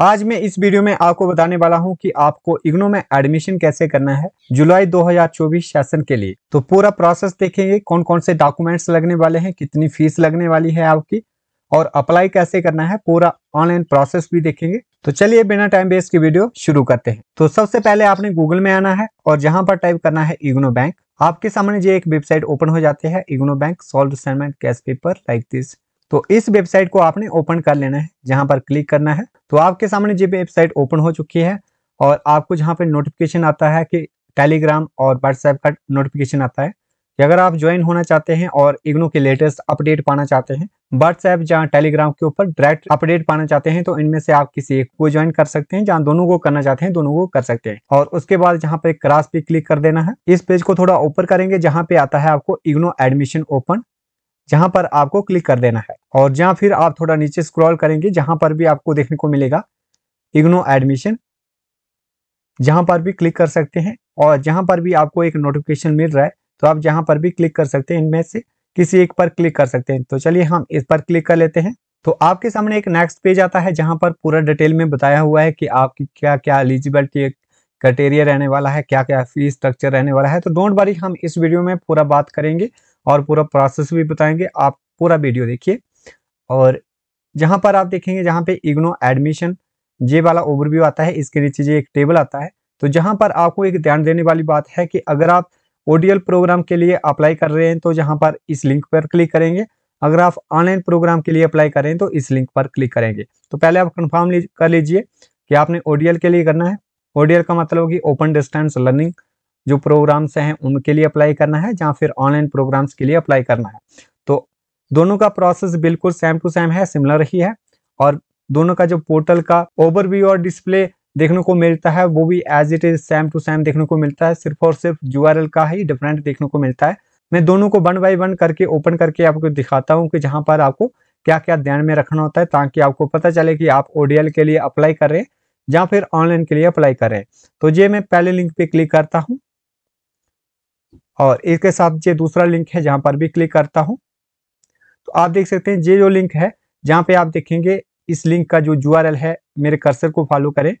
आज मैं इस वीडियो में आपको बताने वाला हूं कि आपको इग्नो में एडमिशन कैसे करना है जुलाई 2024 सेशन के लिए तो पूरा प्रोसेस देखेंगे कौन कौन से डॉक्यूमेंट्स लगने वाले हैं कितनी फीस लगने वाली है आपकी और अप्लाई कैसे करना है पूरा ऑनलाइन प्रोसेस भी देखेंगे तो चलिए बिना टाइम वेस्ट की वीडियो शुरू करते हैं तो सबसे पहले आपने गूगल में आना है और जहां पर टाइप करना है इग्नो बैंक आपके सामने ये एक वेबसाइट ओपन हो जाती है इग्नो बैंक सोल्व सेटमेंट कैश पेपर लाइक दिस तो इस वेबसाइट को आपने ओपन कर लेना है जहाँ पर क्लिक करना है तो आपके सामने जो वेबसाइट ओपन हो चुकी है और आपको जहाँ पर नोटिफिकेशन आता है कि टेलीग्राम और व्हाट्सएप का नोटिफिकेशन आता है कि अगर आप ज्वाइन होना चाहते हैं और इग्नो के लेटेस्ट अपडेट पाना चाहते हैं व्हाट्सएप जहाँ टेलीग्राम के ऊपर डायरेक्ट अपडेट पाना चाहते हैं तो इनमें से आप किसी एक को ज्वाइन कर सकते हैं जहाँ दोनों को करना चाहते हैं दोनों को कर सकते हैं और उसके बाद जहाँ पे क्रॉस पे क्लिक कर देना है इस पेज को थोड़ा ऊपर करेंगे जहाँ पे आता है आपको इग्नो एडमिशन ओपन जहां पर आपको क्लिक कर देना है और जहां फिर आप थोड़ा नीचे स्क्रॉल करेंगे जहां पर भी आपको देखने को मिलेगा इग्नो एडमिशन जहां पर भी क्लिक कर सकते हैं और जहां पर भी आपको एक नोटिफिकेशन मिल रहा है तो आप जहां पर भी क्लिक कर सकते हैं इनमें से किसी एक पर क्लिक कर सकते हैं तो चलिए हम इस पर क्लिक कर लेते हैं तो आपके सामने एक नेक्स्ट पेज आता है जहां पर पूरा डिटेल में बताया हुआ है कि आपकी क्या क्या एलिजिबिलिटी क्राइटेरिया रहने वाला है क्या क्या फीस स्ट्रक्चर रहने वाला है तो डोंट वरी हम इस वीडियो में पूरा बात करेंगे और पूरा प्रोसेस भी बताएंगे आप पूरा वीडियो देखिए और जहाँ पर आप देखेंगे जहाँ पे इग्नो एडमिशन जे वाला ओवरव्यू आता है इसके नीचे ये एक टेबल आता है तो जहाँ पर आपको एक ध्यान देने वाली बात है कि अगर आप ओडीएल प्रोग्राम के लिए अप्लाई कर रहे हैं तो जहाँ पर इस लिंक पर क्लिक करेंगे अगर आप ऑनलाइन प्रोग्राम के लिए अप्लाई कर रहे हैं तो इस लिंक पर क्लिक करेंगे तो पहले आप कन्फर्म कर लीजिए कि आपने ओडीएल के लिए करना है ओडीएल का मतलब होगी ओपन डिस्टेंस लर्निंग जो प्रोग्राम्स हैं उनके लिए अप्लाई करना है या फिर ऑनलाइन प्रोग्राम्स के लिए अप्लाई करना है तो दोनों का प्रोसेस बिल्कुल सेम टू सेम है सिमिलर ही है और दोनों का जो पोर्टल का ओवरव्यू और डिस्प्ले देखने को मिलता है वो भी as it is same to same देखने को मिलता है सिर्फ और सिर्फ यू का ही डिफरेंट देखने को मिलता है मैं दोनों को वन बाई वन करके ओपन करके आपको दिखाता हूँ कि जहाँ पर आपको क्या क्या ध्यान में रखना होता है ताकि आपको पता चले कि आप ओडीएल के लिए अप्लाई करें या फिर ऑनलाइन के लिए अप्लाई करें तो ये मैं पहले लिंक पे क्लिक करता हूँ और इसके साथ ये दूसरा लिंक है जहां पर भी क्लिक करता हूं तो आप देख सकते हैं ये जो लिंक है जहां पे आप देखेंगे इस लिंक का जो यू है मेरे कर्सर को फॉलो करें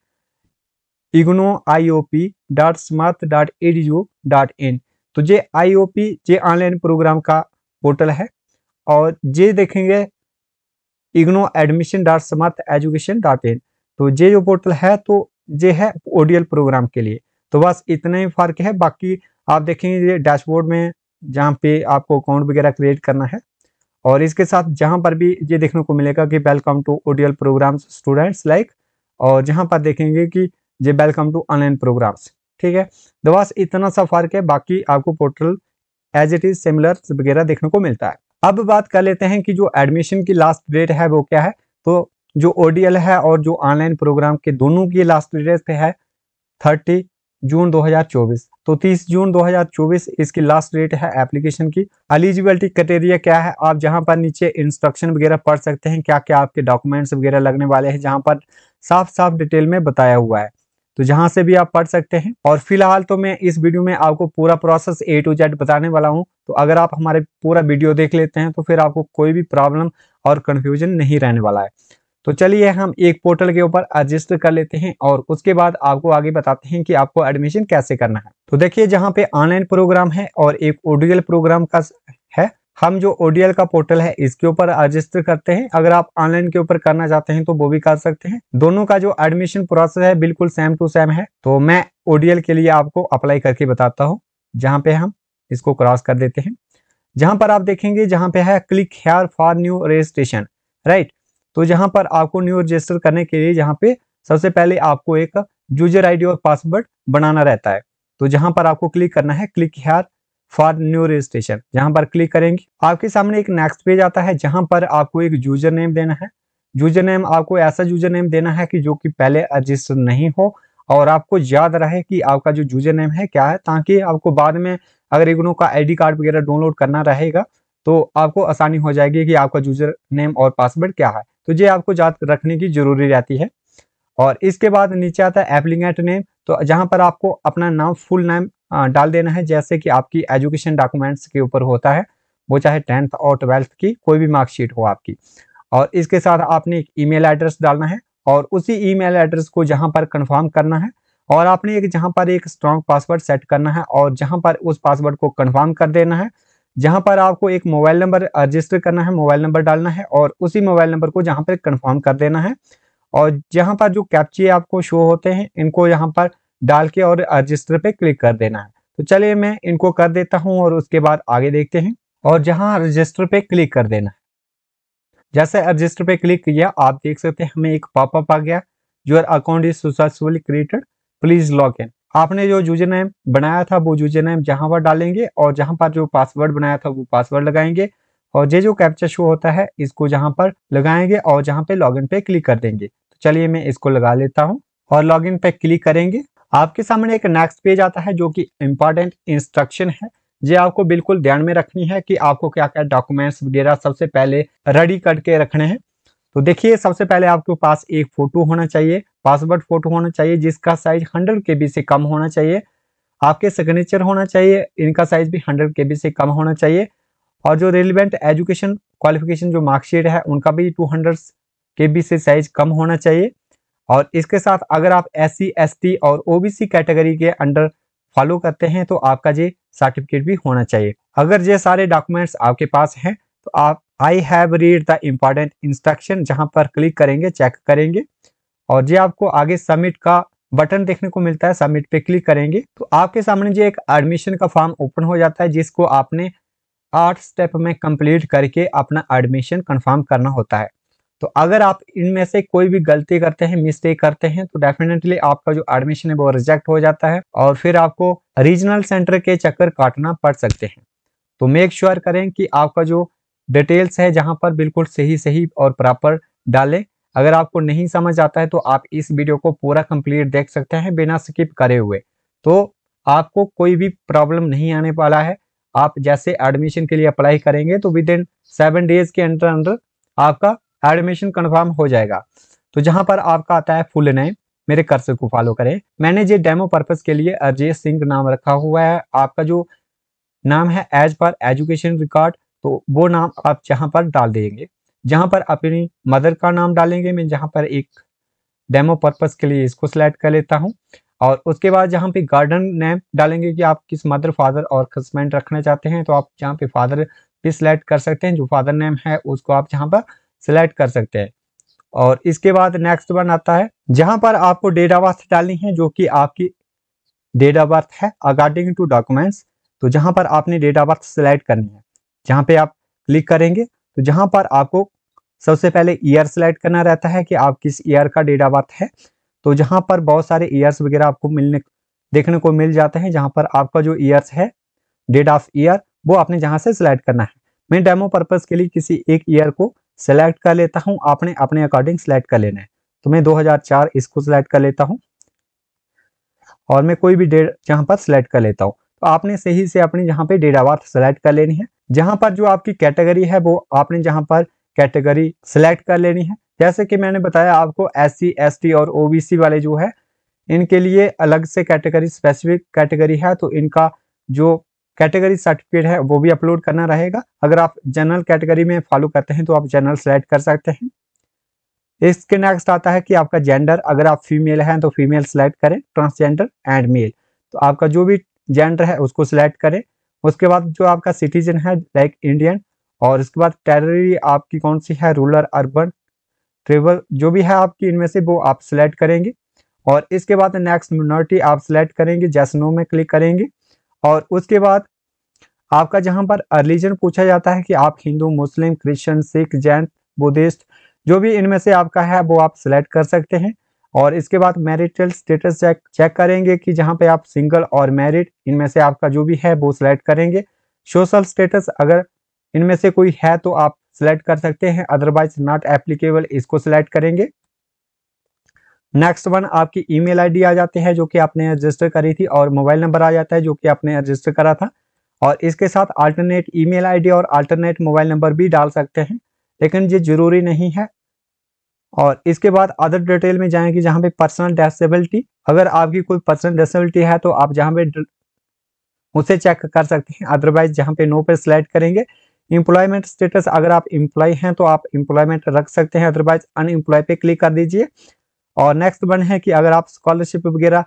IGNOU I O P dot dot A D U dot in तो ये आई ओ पी ये ऑनलाइन प्रोग्राम का पोर्टल है और ये देखेंगे IGNOU admission dot Samarth education dot in तो ये जो पोर्टल है तो ये है ओडियल प्रोग्राम के लिए तो बस इतना ही फर्क है बाकी आप देखेंगे ये डैशबोर्ड में जहाँ पे आपको अकाउंट वगैरह क्रिएट करना है और इसके साथ जहाँ पर भी ये देखने को मिलेगा कि welcome to ODL programs students like और जहाँ पर देखेंगे कि ये वेलकम टू ऑनलाइन प्रोग्राम्स ठीक है तो बस इतना सा फर्क है बाकी आपको portal as it is similar वगैरह देखने को मिलता है अब बात कर लेते हैं कि जो एडमिशन की लास्ट डेट है वो क्या है तो जो ओडीएल है और जो ऑनलाइन प्रोग्राम के दोनों की लास्ट डेट है थर्टी जून 2024 तो 30 जून 2024 इसकी लास्ट डेट है एप्लीकेशन की एलिजिबिलिटी क्राइटेरिया क्या है आप जहां पर नीचे इंस्ट्रक्शन वगैरह पढ़ सकते हैं क्या क्या आपके डॉक्यूमेंट्स वगैरह लगने वाले हैं जहां पर साफ साफ डिटेल में बताया हुआ है तो जहां से भी आप पढ़ सकते हैं और फिलहाल तो मैं इस वीडियो में आपको पूरा प्रोसेस ए टू जेड बताने वाला हूँ तो अगर आप हमारे पूरा वीडियो देख लेते हैं तो फिर आपको कोई भी प्रॉब्लम और कन्फ्यूजन नहीं रहने वाला है तो चलिए हम एक पोर्टल के ऊपर रजिस्टर कर लेते हैं और उसके बाद आपको आगे बताते हैं कि आपको एडमिशन कैसे करना है तो देखिए जहाँ पे ऑनलाइन प्रोग्राम है और एक ओडीएल प्रोग्राम का है हम जो ओडीएल का पोर्टल है इसके ऊपर रजिस्टर करते हैं अगर आप ऑनलाइन के ऊपर करना चाहते हैं तो वो भी कर सकते हैं दोनों का जो एडमिशन प्रोसेस है बिल्कुल सेम टू सेम है तो मैं ओडीएल के लिए आपको अप्लाई करके बताता हूँ जहाँ पे हम इसको क्रॉस कर देते हैं जहाँ पर आप देखेंगे जहाँ पे है click here for new registration right तो यहाँ पर आपको न्यू रजिस्टर करने के लिए यहाँ पे सबसे पहले आपको एक यूजर आईडी और पासवर्ड बनाना रहता है तो जहां पर आपको क्लिक करना है click here for new registration जहां पर क्लिक करेंगे आपके सामने एक नेक्स्ट पेज आता है जहां पर आपको एक यूजर नेम देना है यूजर नेम आपको ऐसा यूजर नेम देना है कि जो कि पहले रजिस्टर नहीं हो और आपको याद रहे कि आपका जो यूजर नेम है क्या है ताकि आपको बाद में अगर इग्नो का आईडी कार्ड वगैरह डाउनलोड करना रहेगा तो आपको आसानी हो जाएगी कि आपका यूजर नेम और पासवर्ड क्या है तो ये आपको याद रखने की जरूरी रहती है और इसके बाद नीचे आता है एप्लीकेंट नेम तो जहाँ पर आपको अपना नाम फुल नेम डाल देना है जैसे कि आपकी एजुकेशन डॉक्यूमेंट्स के ऊपर होता है वो चाहे टेंथ और ट्वेल्थ की कोई भी मार्कशीट हो आपकी और इसके साथ आपने एक ईमेल एड्रेस डालना है और उसी ईमेल एड्रेस को जहाँ पर कंफर्म करना है और आपने एक जहाँ पर एक स्ट्रॉन्ग पासवर्ड सेट करना है और जहाँ पर उस पासवर्ड को कंफर्म कर देना है जहां पर आपको एक मोबाइल नंबर रजिस्टर करना है मोबाइल नंबर डालना है और उसी मोबाइल नंबर को जहां पर कन्फर्म कर देना है और जहां पर जो कैप्चे आपको शो होते हैं इनको यहाँ पर डाल के और रजिस्टर पे क्लिक कर देना है तो चलिए मैं इनको कर देता हूँ और उसके बाद आगे देखते हैं और जहाँ रजिस्टर पे क्लिक कर देना है जैसे रजिस्टर पे क्लिक किया आप देख सकते हैं हमें एक पॉपअप आ गया your account is successfully created please log in आपने जो यूजर नेम बनाया था वो यूजर नेम जहां पर डालेंगे और जहाँ पर जो पासवर्ड बनाया था वो पासवर्ड लगाएंगे और ये जो कैप्चर शो होता है इसको जहाँ पर लगाएंगे और जहाँ पे लॉगिन पे क्लिक कर देंगे तो चलिए मैं इसको लगा लेता हूँ और लॉगिन पे क्लिक करेंगे आपके सामने एक नेक्स्ट पेज आता है जो कि इम्पोर्टेंट इंस्ट्रक्शन है ये आपको बिल्कुल ध्यान में रखनी है कि आपको क्या क्या डॉक्यूमेंट्स वगैरह सबसे पहले रेडी करके रखने हैं तो देखिए सबसे पहले आपके पास एक फोटो होना चाहिए पासवर्ड फोटो होना चाहिए जिसका साइज हंड्रेड के से कम होना चाहिए आपके सिग्नेचर होना चाहिए इनका साइज भी हंड्रेड के से कम होना चाहिए और जो रेलिवेंट एजुकेशन क्वालिफिकेशन जो मार्कशीट है उनका भी टू हंड्रेड के से साइज कम होना चाहिए और इसके साथ अगर आप एस सी और ओ कैटेगरी के अंडर फॉलो करते हैं तो आपका ये सर्टिफिकेट भी होना चाहिए अगर ये सारे डॉक्यूमेंट्स आपके पास हैं तो आप I have read the important instruction जहां पर क्लिक करेंगे चेक करेंगे और जी आपको आगे सबमिट का बटन देखने को मिलता है सबमिट पे क्लिक करेंगे तो आपके सामने जी एक एडमिशन का फॉर्म ओपन हो जाता है जिसको आपने आठ स्टेप में कंप्लीट करके अपना एडमिशन कंफर्म करना होता है तो अगर आप इनमें से कोई भी गलती करते हैं मिस्टेक करते हैं तो डेफिनेटली आपका जो एडमिशन है वो रिजेक्ट हो जाता है और फिर आपको रीजनल सेंटर के चक्कर काटना पड़ सकते हैं तो मेक श्योर sure करें कि आपका जो डिटेल्स है जहां पर बिल्कुल सही सही और प्रॉपर डालें अगर आपको नहीं समझ आता है तो आप इस वीडियो को पूरा कंप्लीट देख सकते हैं बिना स्किप करे हुए तो आपको कोई भी प्रॉब्लम नहीं आने वाला है आप जैसे एडमिशन के लिए अप्लाई करेंगे तो विद इन सेवन डेज के अंडर अंडर आपका एडमिशन कन्फर्म हो जाएगा तो जहां पर आपका आता है फुल नेम मेरे कर्सर को फॉलो करें मैंने जो डेमो पर्पज के लिए अरजेश सिंह नाम रखा हुआ है आपका जो नाम है एज पर एजुकेशन रिकॉर्ड तो वो नाम आप जहाँ पर डाल देंगे जहाँ पर अपनी मदर का नाम डालेंगे मैं जहाँ पर एक डेमो पर्पस के लिए इसको सिलेक्ट कर लेता हूँ और उसके बाद जहाँ पे गार्डन नेम डालेंगे कि आप किस मदर फादर और हस्बैंड रखना चाहते हैं तो आप जहाँ पे फादर भी सिलेक्ट कर सकते हैं जो फादर नेम है उसको आप जहाँ पर सिलेक्ट कर सकते हैं और इसके बाद नेक्स्ट वन आता है जहाँ पर आपको डेट ऑफ बर्थ डालनी है जो कि आपकी डेट ऑफ बर्थ है अकॉर्डिंग टू डॉक्यूमेंट्स तो जहाँ पर आपने डेट ऑफ बर्थ सिलेक्ट करनी है जहाँ पे आप क्लिक करेंगे तो जहाँ पर आपको सबसे पहले ईयर सेलेक्ट करना रहता है कि आप किस ईयर का डेट ऑफ बर्थ है तो जहाँ पर बहुत सारे ईयर्स वगैरह आपको मिलने देखने को मिल जाते हैं जहाँ पर आपका जो ईयर्स है डेट ऑफ ईयर वो आपने जहाँ से सिलेक्ट करना है मैं डेमो पर्पज़ के लिए किसी एक ईयर को सिलेक्ट कर लेता हूँ आपने अपने अकॉर्डिंग सेलेक्ट कर लेना है तो मैं दो इसको सिलेक्ट कर लेता हूँ और मैं कोई भी डेट जहाँ पर सिलेक्ट कर लेता हूँ तो आपने सही से अपनी यहाँ पे डेट ऑफ बर्थ सेलेक्ट कर लेनी है जहां पर जो आपकी कैटेगरी है वो आपने जहां पर कैटेगरी सिलेक्ट कर लेनी है जैसे कि मैंने बताया आपको एस सी और सी वाले जो है इनके लिए अलग से कैटेगरी स्पेसिफिक कैटेगरी है तो इनका जो कैटेगरी सर्टिफिकेट है वो भी अपलोड करना रहेगा अगर आप जनरल कैटेगरी में फॉलो करते हैं तो आप जनरल सेलेक्ट कर सकते हैं इसके नेक्स्ट आता है कि आपका जेंडर अगर आप फीमेल हैं तो फीमेल सेलेक्ट करें ट्रांसजेंडर एंड मेल तो आपका जो भी जेंडर है उसको सिलेक्ट करें उसके बाद जो आपका सिटीजन है लाइक इंडियन और उसके बाद टेररी आपकी कौन सी है रूरल अर्बन ट्रेवल जो भी है आपकी इनमें से वो आप सिलेक्ट करेंगे और इसके बाद नेक्स्ट मिनोरिटी आप सिलेक्ट करेंगे जैसनो में क्लिक करेंगे और उसके बाद आपका जहां पर रिलीजन पूछा जाता है कि आप Hindu Muslim Christian Sikh Jain Buddhist जो भी इनमें से आपका है वो आप सिलेक्ट कर सकते हैं और इसके बाद मैरिटल स्टेटस चेक चेक करेंगे कि जहाँ पे आप सिंगल और मैरिड इनमें से आपका जो भी है वो सिलेक्ट करेंगे सोशल स्टेटस अगर इनमें से कोई है तो आप सिलेक्ट कर सकते हैं अदरवाइज नॉट एप्लीकेबल इसको सिलेक्ट करेंगे नेक्स्ट वन आपकी ईमेल आईडी आ जाते हैं जो कि आपने रजिस्टर करी थी और मोबाइल नंबर आ जाता है जो कि आपने रजिस्टर करा था और इसके साथ अल्टरनेट ईमेल आईडी और अल्टरनेट मोबाइल नंबर भी डाल सकते हैं लेकिन ये जरूरी नहीं है और इसके बाद अदर डिटेल में जाएंगे जहाँ पे पर्सनल डिसेबिलिटी अगर आपकी कोई पर्सनल डिसेबिलिटी है तो आप जहाँ पे उसे चेक कर सकते हैं अदरवाइज जहां पे नो पे सिलेक्ट करेंगे इम्प्लॉयमेंट स्टेटस अगर आप इम्प्लॉय हैं तो आप इम्प्लॉयमेंट रख सकते हैं अदरवाइज अनएम्प्लॉय पे क्लिक कर दीजिए और नेक्स्ट वन है कि अगर आप स्कॉलरशिप वगैरह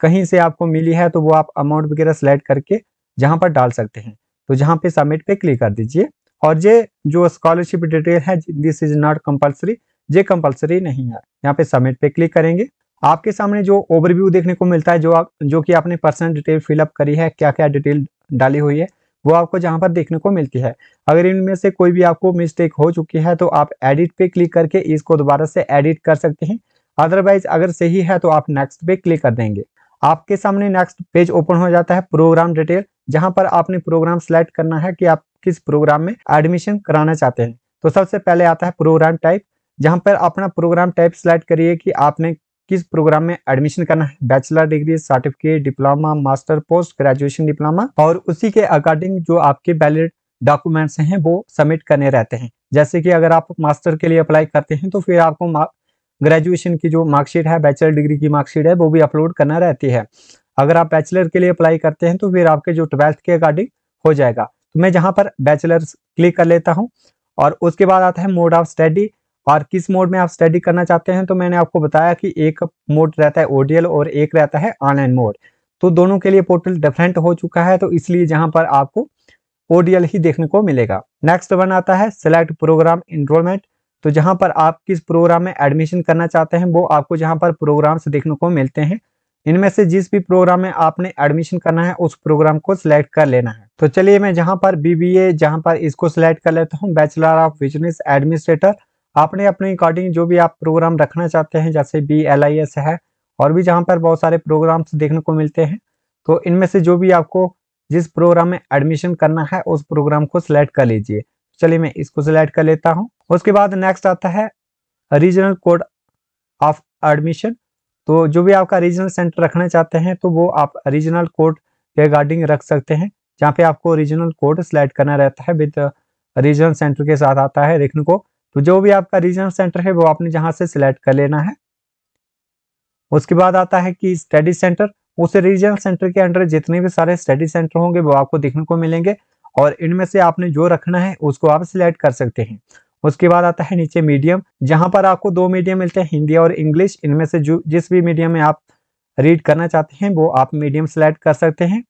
कहीं से आपको मिली है तो वो आप अमाउंट वगैरह सिलेक्ट करके जहाँ पर डाल सकते हैं तो जहाँ पे सबमिट पे क्लिक कर दीजिए और ये जो स्कॉलरशिप डिटेल है दिस इज नॉट कंपलसरी ये कंपलसरी नहीं है यहाँ पे सबमिट पे क्लिक करेंगे आपके सामने जो ओवरव्यू देखने को मिलता है जो आप जो कि आपने पर्सनल डिटेल फिलअप करी है क्या क्या डिटेल डाली हुई है वो आपको जहाँ पर देखने को मिलती है अगर इनमें से कोई भी आपको मिस्टेक हो चुकी है तो आप एडिट पे क्लिक करके इसको दोबारा से एडिट कर सकते हैं अदरवाइज अगर सही है तो आप नेक्स्ट पे क्लिक कर देंगे आपके सामने नेक्स्ट पेज ओपन हो जाता है प्रोग्राम डिटेल जहाँ पर आपने प्रोग्राम सेलेक्ट करना है कि आप किस प्रोग्राम में एडमिशन कराना चाहते हैं तो सबसे पहले आता है प्रोग्राम टाइप जहाँ पर अपना प्रोग्राम टाइप सिलेक्ट करिए कि आपने किस प्रोग्राम में एडमिशन करना है bachelor degree certificate diploma master post graduation diploma और उसी के अकॉर्डिंग जो आपके वैलिड डॉक्यूमेंट्स हैं वो सबमिट करने रहते हैं जैसे कि अगर आप मास्टर के लिए अप्लाई करते हैं तो फिर आपको ग्रेजुएशन की जो मार्कशीट है बैचलर डिग्री की मार्कशीट है वो भी अपलोड करना रहती है अगर आप बैचलर के लिए अप्लाई करते हैं तो फिर आपके जो ट्वेल्थ के अकॉर्डिंग हो जाएगा तो मैं जहाँ पर बैचलर क्लिक कर लेता हूँ और उसके बाद आता है मोड ऑफ स्टडी और किस मोड में आप स्टडी करना चाहते हैं तो मैंने आपको बताया कि एक मोड रहता है ओडियल और एक रहता है ऑनलाइन मोड तो दोनों के लिए पोर्टल डिफरेंट हो चुका है तो इसलिए जहां पर आपको ओडीएल ही देखने को मिलेगा नेक्स्ट वन आता है सिलेक्ट प्रोग्राम इनरोलमेंट तो जहाँ पर आप किस प्रोग्राम में एडमिशन करना चाहते हैं वो आपको जहाँ पर प्रोग्राम्स देखने को मिलते हैं इनमें से जिस भी प्रोग्राम में आपने एडमिशन करना है उस प्रोग्राम को सिलेक्ट कर लेना है तो चलिए मैं जहाँ पर बीबीए जहां जहाँ पर इसको सिलेक्ट कर लेता हूँ बैचलर ऑफ बिजनेस एडमिनिस्ट्रेटर आपने अपने अकॉर्डिंग जो भी आप प्रोग्राम रखना चाहते हैं जैसे बी एल आई एस है और भी जहाँ पर बहुत सारे प्रोग्राम्स देखने को मिलते हैं तो इनमें से जो भी आपको जिस प्रोग्राम में एडमिशन करना है उस प्रोग्राम को सिलेक्ट कर लीजिए चलिए मैं इसको सिलेक्ट कर लेता हूँ उसके बाद नेक्स्ट आता है रीजनल कोड ऑफ एडमिशन तो जो भी आपका रीजनल सेंटर रखना चाहते हैं तो वो आप रीजनल कोड के रिगार्डिंग रख सकते हैं जहाँ पे आपको रीजनल कोड सिलेक्ट करना रहता है विद रीजनल सेंटर के साथ आता है देखने को तो जो भी आपका रीजनल सेंटर है वो आपने जहां से सिलेक्ट कर लेना है उसके बाद आता है कि स्टडी सेंटर उस रीजनल सेंटर के अंडर जितने भी सारे स्टडी सेंटर होंगे वो आपको देखने को मिलेंगे और इनमें से आपने जो रखना है उसको आप सिलेक्ट कर सकते हैं उसके बाद आता है नीचे मीडियम जहां पर आपको दो मीडियम मिलते हैं हिंदी और इंग्लिश इनमें से जो जिस भी मीडियम में आप रीड करना चाहते हैं वो आप मीडियम सिलेक्ट कर सकते हैं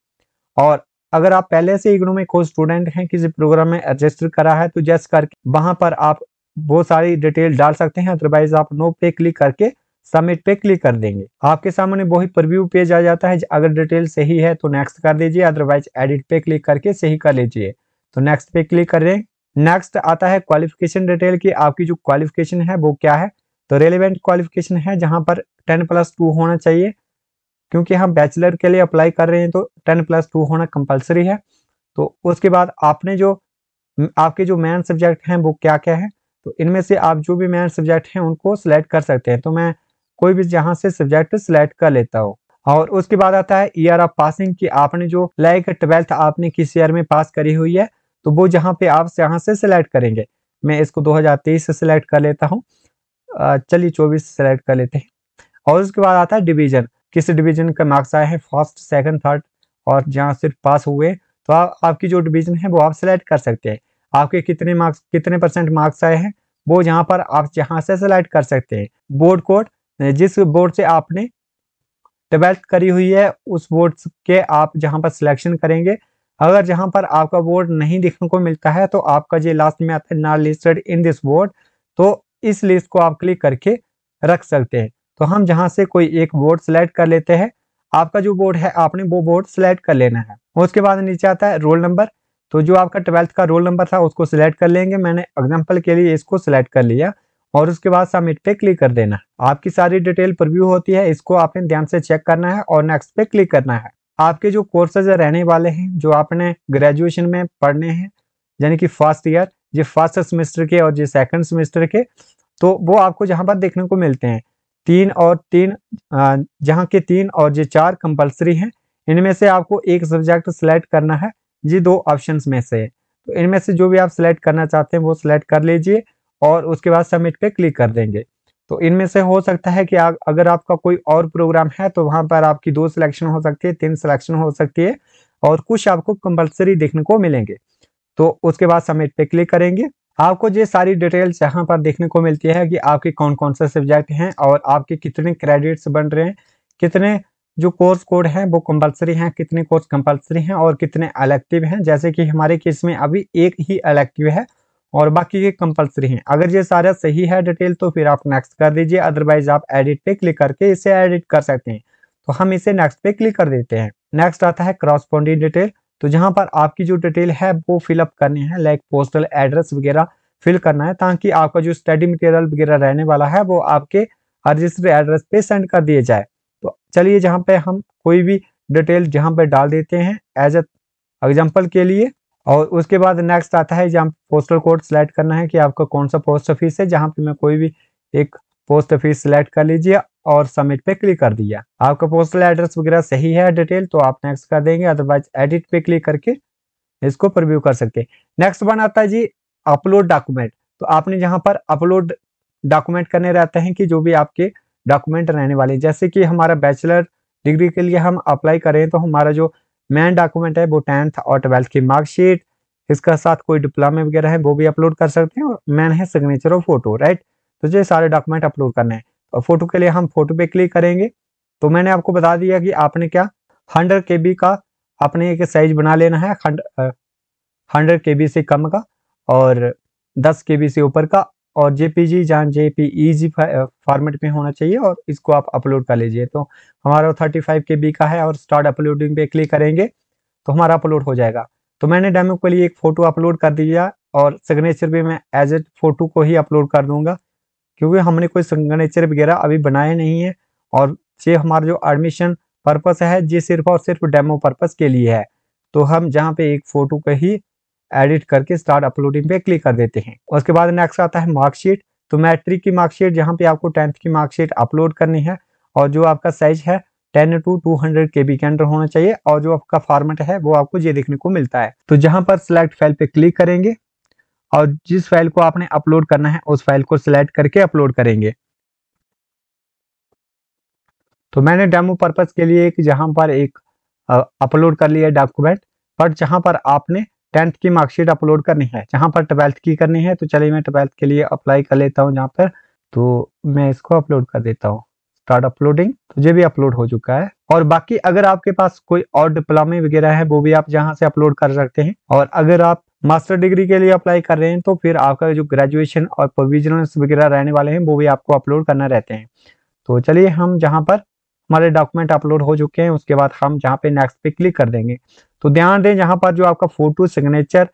और अगर आप पहले से इग्नो में कोई स्टूडेंट हैं किसी प्रोग्राम में रजिस्टर करा है तो जस्ट करके वहां पर आप वो सारी डिटेल डाल सकते हैं अदरवाइज आप नो पे क्लिक करके सबमिट पे क्लिक कर देंगे आपके सामने वही प्रव्यू पेज आ जाता है अगर डिटेल सही है तो नेक्स्ट कर दीजिए अदरवाइज एडिट पे क्लिक करके सही कर लीजिए तो नेक्स्ट पे क्लिक कर रहे नेक्स्ट आता है क्वालिफिकेशन डिटेल की आपकी जो क्वालिफिकेशन है वो क्या है तो रेलिवेंट क्वालिफिकेशन है जहाँ पर टेन प्लस टू होना चाहिए क्योंकि हम बैचलर के लिए अप्लाई कर रहे हैं तो टेन प्लस टू होना कंपलसरी है तो उसके बाद आपने जो आपके जो मेन सब्जेक्ट हैं वो क्या क्या है तो इनमें से आप जो भी मेन सब्जेक्ट हैं उनको सिलेक्ट कर सकते हैं तो मैं कोई भी यहाँ से सब्जेक्ट सिलेक्ट कर लेता हूँ और उसके बाद आता है ईयर ऑफ पासिंग की आपने जो लाइक ट्वेल्थ आपने किस ईयर में पास करी हुई है तो वो जहाँ पे आप यहाँ से सिलेक्ट करेंगे मैं इसको 2023 से सिलेक्ट कर लेता हूँ चलिए 24 से सिलेक्ट कर लेते हैं और उसके बाद आता है डिवीजन किस डिवीजन का मार्क्स आए हैं फर्स्ट सेकंड थर्ड और जहाँ सिर्फ पास हुए तो आ, आपकी जो डिवीजन है वो आप सिलेक्ट कर सकते हैं आपके कितने मार्क्स कितने परसेंट मार्क्स आए हैं वो यहाँ पर आप यहाँ से सिलेक्ट कर सकते हैं बोर्ड कोड जिस बोर्ड से आपने ट्वेल्थ करी हुई है उस बोर्ड के आप जहाँ पर सिलेक्शन करेंगे अगर जहाँ पर आपका बोर्ड नहीं दिखने को मिलता है तो आपका जो लास्ट में आता है not listed in this board तो इस लिस्ट को आप क्लिक करके रख सकते हैं तो हम जहाँ से कोई एक बोर्ड सेलेक्ट कर लेते हैं आपका जो बोर्ड है आपने वो बोर्ड सेलेक्ट कर लेना है उसके बाद नीचे आता है रोल नंबर तो जो आपका ट्वेल्थ का रोल नंबर था उसको सिलेक्ट कर लेंगे मैंने एग्जाम्पल के लिए इसको सिलेक्ट कर लिया और उसके बाद सबमिट पे क्लिक कर देना आपकी सारी डिटेल प्रिव्यू होती है इसको आपने ध्यान से चेक करना है और नेक्स्ट पे क्लिक करना है आपके जो कोर्सेज रहने वाले हैं जो आपने ग्रेजुएशन में पढ़ने हैं यानी कि फर्स्ट ईयर ये फर्स्ट सेमेस्टर के और ये सेकंड सेमेस्टर के तो वो आपको जहाँ पर देखने को मिलते हैं तीन और तीन जहाँ के तीन और ये चार कंपल्सरी हैं इनमें से आपको एक सब्जेक्ट सेलेक्ट करना है ये दो ऑप्शन में से तो इनमें से जो भी आप सिलेक्ट करना चाहते हैं वो सिलेक्ट कर लीजिए और उसके बाद सबमिट पे क्लिक कर देंगे तो इनमें से हो सकता है कि आ, अगर आपका कोई और प्रोग्राम है तो वहां पर आपकी दो सिलेक्शन हो सकती है तीन सिलेक्शन हो सकती है और कुछ आपको कंपलसरी देखने को मिलेंगे तो उसके बाद सबमिट पे क्लिक करेंगे आपको ये सारी डिटेल्स यहाँ पर देखने को मिलती है कि आपके कौन कौन से सब्जेक्ट हैं और आपके कितने क्रेडिट्स बन रहे हैं कितने जो कोर्स कोड है वो कंपलसरी हैं कितने कोर्स कंपलसरी हैं और कितने अलेक्टिव हैं जैसे कि हमारे केस में अभी एक ही अलेक्टिव है और बाकी के कंपलसरी हैं अगर ये सारा सही है डिटेल तो फिर आप नेक्स्ट कर दीजिए अदरवाइज आप एडिट पे क्लिक करके इसे एडिट कर सकते हैं तो हम इसे नेक्स्ट पे क्लिक कर देते हैं नेक्स्ट आता है क्रॉसपॉन्डिंग डिटेल तो जहाँ पर आपकी जो डिटेल है वो फिलअप करनी है लाइक पोस्टल एड्रेस वगैरह फिल करना है ताकि आपका जो स्टडी मटेरियल वगैरह रहने वाला है वो आपके रजिस्टर एड्रेस पे सेंड कर दिया जाए चलिए जहाँ पे हम कोई भी डिटेल जहाँ पे डाल देते हैं एज ए एग्जाम्पल के लिए और उसके बाद नेक्स्ट आता है जहाँ पोस्टल कोड सिलेक्ट करना है कि आपका कौन सा पोस्ट ऑफिस है जहाँ पे मैं कोई भी एक पोस्ट ऑफिस सिलेक्ट कर लीजिए और सबमिट पे क्लिक कर दिया आपका पोस्टल एड्रेस वगैरह सही है डिटेल तो आप नेक्स्ट कर देंगे अदरवाइज एडिट पे क्लिक करके इसको प्रिव्यू कर सकते हैं नेक्स्ट वन आता है जी अपलोड डॉक्यूमेंट तो आपने जहाँ पर अपलोड डॉक्यूमेंट करने रहते हैं कि जो भी आपके डॉक्यूमेंट रहने वाले जैसे कि हमारा बैचलर डिग्री के लिए हम अप्लाई करें तो हमारा जो मेन डॉक्यूमेंट है वो टेंथ और ट्वेल्थ की मार्कशीट इसका साथ कोई डिप्लोमा वगैरह है वो भी अपलोड कर सकते हैं और मेन है सिग्नेचर और फोटो राइट तो ये सारे डॉक्यूमेंट अपलोड करने हैं और फोटो के लिए हम फोटो पे क्लिक करेंगे तो मैंने आपको बता दिया कि आपने क्या हंड्रेड के का आपने एक साइज बना लेना है हंड्रेड के से कम का और दस के से ऊपर का और जेपीजी जेपी जेपीईजी फॉर्मेट में होना चाहिए और इसको आप अपलोड कर लीजिए तो हमारा फाइव के बी का है और स्टार्ट अपलोडिंग पे क्लिक करेंगे तो हमारा अपलोड हो जाएगा तो मैंने डेमो के लिए एक फ़ोटो अपलोड कर दिया और सिग्नेचर भी मैं एज ए फ़ोटो को ही अपलोड कर दूंगा क्योंकि हमने कोई सिग्नेचर वगैरह अभी बनाए नहीं है और ये हमारा जो एडमिशन पर्पस है ये सिर्फ और सिर्फ डेमो पर्पस के लिए है तो हम जहाँ पे एक फ़ोटो का ही एडिट करके स्टार्ट अपलोडिंग पे क्लिक कर देते हैं उसके बाद नेक्स्ट आता है मार्कशीट तो मैट्रिक की मार्कशीट जहाँ पे आपको टेंथ की मार्कशीट अपलोड करनी है और जो आपका साइज है ten to two hundred K B के अंडर होना चाहिए और जो आपका फॉर्मेट है वो आपको ये देखने को मिलता है तो जहाँ पर सिलेक्ट फाइल पे क्लिक करेंगे और जिस फाइल को आपने अपलोड करना है उस फाइल को सिलेक्ट करके अपलोड करेंगे तो मैंने डेमो पर्पज के लिए एक जहां पर एक अपलोड कर लिया डॉक्यूमेंट बट जहां पर आपने टेंथ की मार्कशीट अपलोड करनी है जहाँ पर ट्वेल्थ की करनी है तो चलिए मैं ट्वेल्थ के लिए अप्लाई कर लेता हूँ जहाँ पर तो मैं इसको अपलोड कर देता हूँ स्टार्ट अपलोडिंग तो ये भी अपलोड हो चुका है और बाकी अगर आपके पास कोई और डिप्लोमे वगैरह है वो भी आप जहाँ से अपलोड कर सकते हैं और अगर आप मास्टर डिग्री के लिए अप्लाई कर रहे हैं तो फिर आपका जो ग्रेजुएशन और प्रोविजनल्स वगैरह रहने वाले हैं वो भी आपको अपलोड करना रहते हैं तो चलिए हम जहाँ पर हमारे डॉक्यूमेंट अपलोड हो चुके हैं उसके बाद हम जहाँ पे नेक्स्ट पे क्लिक कर देंगे तो ध्यान दें यहाँ पर जो आपका फोटो सिग्नेचर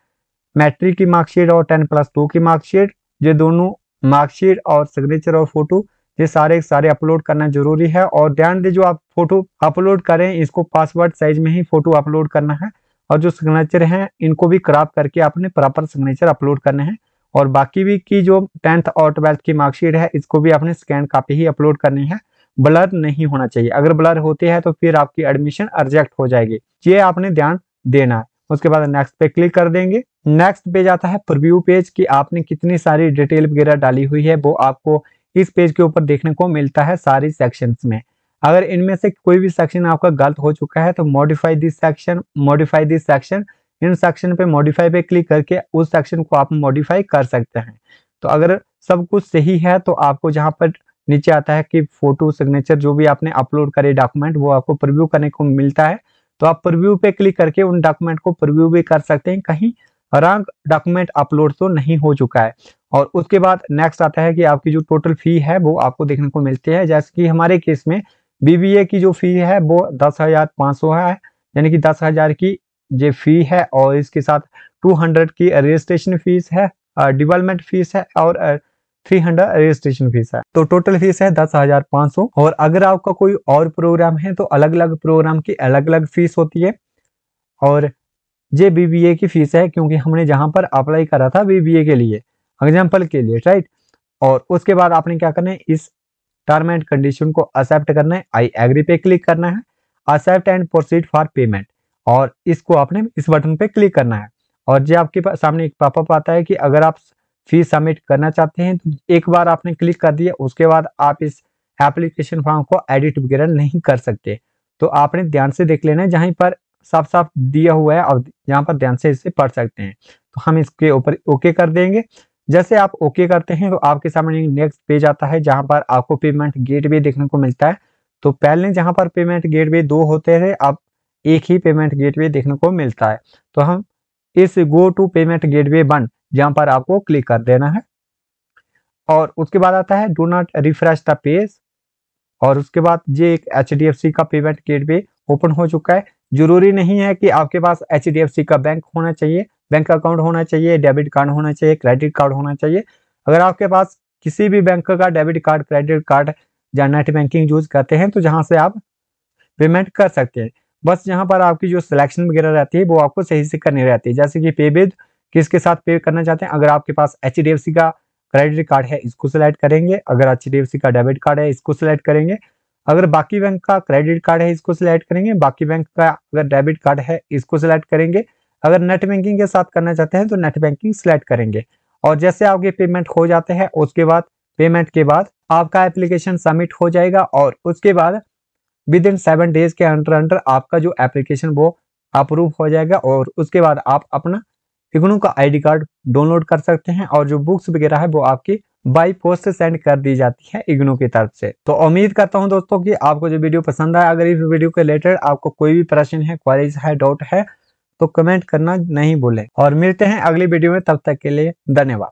मैट्रिक की मार्कशीट और टेन प्लस टू की मार्कशीट ये दोनों मार्कशीट और सिग्नेचर और फोटो ये सारे सारे अपलोड करना जरूरी है और ध्यान दें जो आप फोटो अपलोड करें इसको पासवर्ड साइज में ही फोटो अपलोड करना है और जो सिग्नेचर हैं इनको भी क्राप करके आपने प्रॉपर सिग्नेचर अपलोड करने हैं और बाकी भी की जो टेंथ और ट्वेल्थ की मार्कशीट है इसको भी आपने स्कैन कापी ही अपलोड करनी है ब्लर नहीं होना चाहिए अगर ब्लर होते हैं तो फिर आपकी एडमिशन रिजेक्ट हो जाएगी ये आपने ध्यान देना है उसके बाद नेक्स्ट पे क्लिक कर देंगे नेक्स्ट पेज आता है प्रिव्यू पेज की आपने कितनी सारी डिटेल वगैरह डाली हुई है वो आपको इस पेज के ऊपर देखने को मिलता है सारी सेक्शन में अगर इनमें से कोई भी सेक्शन आपका गलत हो चुका है तो modify this section modify this section इन सेक्शन पे मॉडिफाई पे क्लिक करके उस सेक्शन को आप मॉडिफाई कर सकते हैं तो अगर सब कुछ सही है तो आपको जहाँ पर नीचे आता है कि फोटो सिग्नेचर जो भी आपने अपलोड करे डॉक्यूमेंट वो आपको प्रिव्यू करने को मिलता है तो आप प्रिव्यू पे क्लिक करके उन डॉक्यूमेंट को प्रिव्यू भी कर सकते हैं कहीं रंग डॉक्यूमेंट अपलोड तो नहीं हो चुका है और उसके बाद नेक्स्ट आता है कि आपकी जो टोटल फी है वो आपको देखने को मिलती है जैसे कि हमारे केस में बीबीए की जो फी है वो दस हजार पाँच सौ है यानी कि दस हजार की जो फी है और इसके साथ टू हंड्रेड की रजिस्ट्रेशन फीस है डिवेलपमेंट फीस है और थ्री हंड्रेड रजिस्ट्रेशन फीस है तो टोटल फीस है दस हजार पांच सौ और अगर आपका कोई और प्रोग्राम है तो अलग अलग प्रोग्राम की अलग अलग फीस होती है और ये बीबीए की फीस है क्योंकि हमने जहां पर अप्लाई करा था बीबीए के लिए एग्जाम्पल के लिए राइट और उसके बाद आपने क्या करना है इस टर्म एंड कंडीशन को एक्सेप्ट करना है आई एग्री पे क्लिक करना है accept and proceed for payment और इसको आपने इस बटन पे क्लिक करना है और जो आपके सामने एक पॉपअप आता है कि अगर आप फीस सबमिट करना चाहते हैं तो एक बार आपने क्लिक कर दिया उसके बाद आप इस एप्लीकेशन फॉर्म को एडिट वगैरह नहीं कर सकते तो आपने ध्यान से देख लेना है जहाँ पर साफ साफ दिया हुआ है और यहाँ पर ध्यान से इसे पढ़ सकते हैं तो हम इसके ऊपर ओके कर देंगे जैसे आप ओके करते हैं तो आपके सामने नेक्स्ट पेज आता है जहाँ पर आपको पेमेंट वे देखने को मिलता है तो पहले जहाँ पर पेमेंट वे दो होते थे अब एक ही पेमेंट गेटवे देखने को मिलता है तो हम इस go to payment gateway one जहां पर आपको क्लिक कर देना है और उसके बाद आता है do not refresh the page और उसके बाद ये एक एच का पेमेंट गेट भी ओपन हो चुका है जरूरी नहीं है कि आपके पास एच का बैंक होना चाहिए बैंक अकाउंट होना चाहिए डेबिट कार्ड होना चाहिए क्रेडिट कार्ड होना चाहिए अगर आपके पास किसी भी बैंक का डेबिट कार्ड क्रेडिट कार्ड या नेट बैंकिंग यूज करते हैं तो जहाँ से आप पेमेंट कर सकते हैं बस यहाँ पर आपकी जो सिलेक्शन वगैरह रहती है वो आपको सही से करनी रहती है जैसे कि विद किसके साथ पे करना चाहते हैं अगर आपके पास एच का क्रेडिट कार्ड है इसको सिलेक्ट करेंगे अगर एच का डेबिट कार्ड है इसको सिलेक्ट करेंगे अगर बाकी बैंक का क्रेडिट कार्ड है इसको सिलेक्ट करेंगे बाकी बैंक का अगर डेबिट कार्ड है इसको सिलेक्ट करेंगे अगर नेट बैंकिंग के साथ करना चाहते हैं तो नेट बैंकिंग सिलेक्ट करेंगे और जैसे आपके पेमेंट हो जाते हैं उसके बाद पेमेंट के बाद आपका एप्लीकेशन सबमिट हो जाएगा और उसके बाद विद इन सेवन डेज के अंडर अंडर आपका जो एप्लीकेशन वो अप्रूव हो जाएगा और उसके बाद आप अपना फिगुनू का आईडी कार्ड डाउनलोड कर सकते हैं और जो बुक्स वगैरह है वो आपकी बाई पोस्ट सेंड कर दी जाती है इग्नू की तरफ से तो उम्मीद करता हूं दोस्तों कि आपको जो वीडियो पसंद आया अगर इस वीडियो के रिलेटेड आपको कोई भी प्रश्न है क्वारीज है डाउट है तो कमेंट करना नहीं भूलें और मिलते हैं अगली वीडियो में तब तक के लिए धन्यवाद